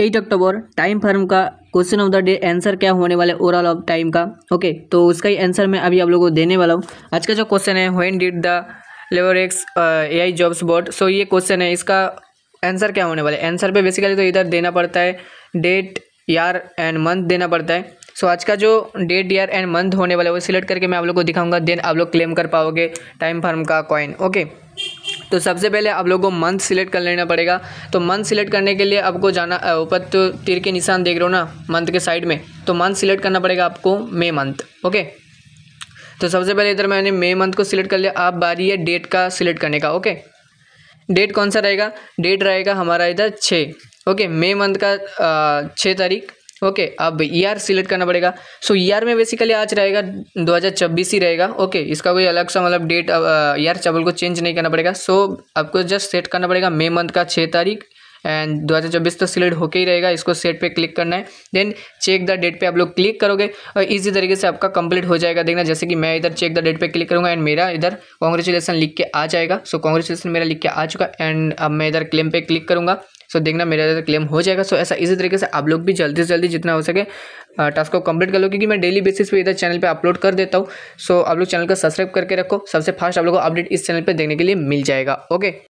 Eight October time farm का question of the day answer क्या होने वाला है ओवरऑल ऑफ टाइम का ओके okay, तो उसका ही आंसर मैं अभी आप लोगों को देने वाला हूँ आज का जो क्वेश्चन है when did the X A I jobs board so ये क्वेश्चन है इसका आंसर क्या होने वाला है आंसर पे बेसिकली तो इधर देना पड़ता है डेट ईयर एंड मंथ देना पड़ता है सो so, आज का जो डेट ईयर एंड मंथ होने वाला है वो सिलेक्ट करके मैं आप लोग को दिखाऊंगा देन आप लोग क्लेम कर पाओगे टाइम फर्म का कॉइन ओके okay? तो सबसे पहले आप लोगों को मंथ सिलेक्ट कर लेना पड़ेगा तो मंथ सिलेक्ट करने के लिए आपको जाना ऊपर तो तीर के निशान देख रहे हो ना मंथ के साइड में तो मंथ सिलेक्ट करना पड़ेगा आपको मे मंथ ओके तो सबसे पहले इधर मैंने मे मंथ को सिलेक्ट कर लिया आप बारी है डेट का सिलेक्ट करने का ओके डेट कौन सा रहेगा डेट रहेगा हमारा इधर छः ओके मे मंथ का छः तारीख ओके okay, अब ईयर e सिलेक्ट करना पड़ेगा सो so, e में बेसिकली आज रहेगा 2026 ही रहेगा ओके okay, इसका कोई अलग सा मतलब डेट ईआर चावल को चेंज नहीं करना पड़ेगा सो so, आपको जस्ट सेट करना पड़ेगा मे मंथ का छः तारीख एंड 2024 तो सिलेक्ट होके ही रहेगा इसको सेट पे क्लिक करना है देन चेक द डेट पे आप लोग क्लिक करोगे और इजी तरीके से आपका कंप्लीट हो जाएगा देखना जैसे कि मैं इधर चेक द डेट पे क्लिक करूँगा एंड मेरा इधर कॉन्ग्रेचुलेसन लिख के आ जाएगा सो so, कॉन्ग्रेचुलेसन मेरा लिख के आ चुका एंड अब मैं इधर क्लेम पे क्लिक करूँगा सो so, देखना मेरा इधर क्लेम हो जाएगा सो so, ऐसा इसी तरीके से आप लोग भी जल्दी से जल्दी जितना हो सके टास्क को कंप्लीट कर लो क्योंकि मैं डेली बेसिस पे इधर चैनल पे अपलोड कर देता हूँ सो so, आप लोग चैनल को सब्सक्राइब करके रखो सबसे फास्ट आप लोग को अपडेट इस चैनल पे देखने के लिए मिल जाएगा ओके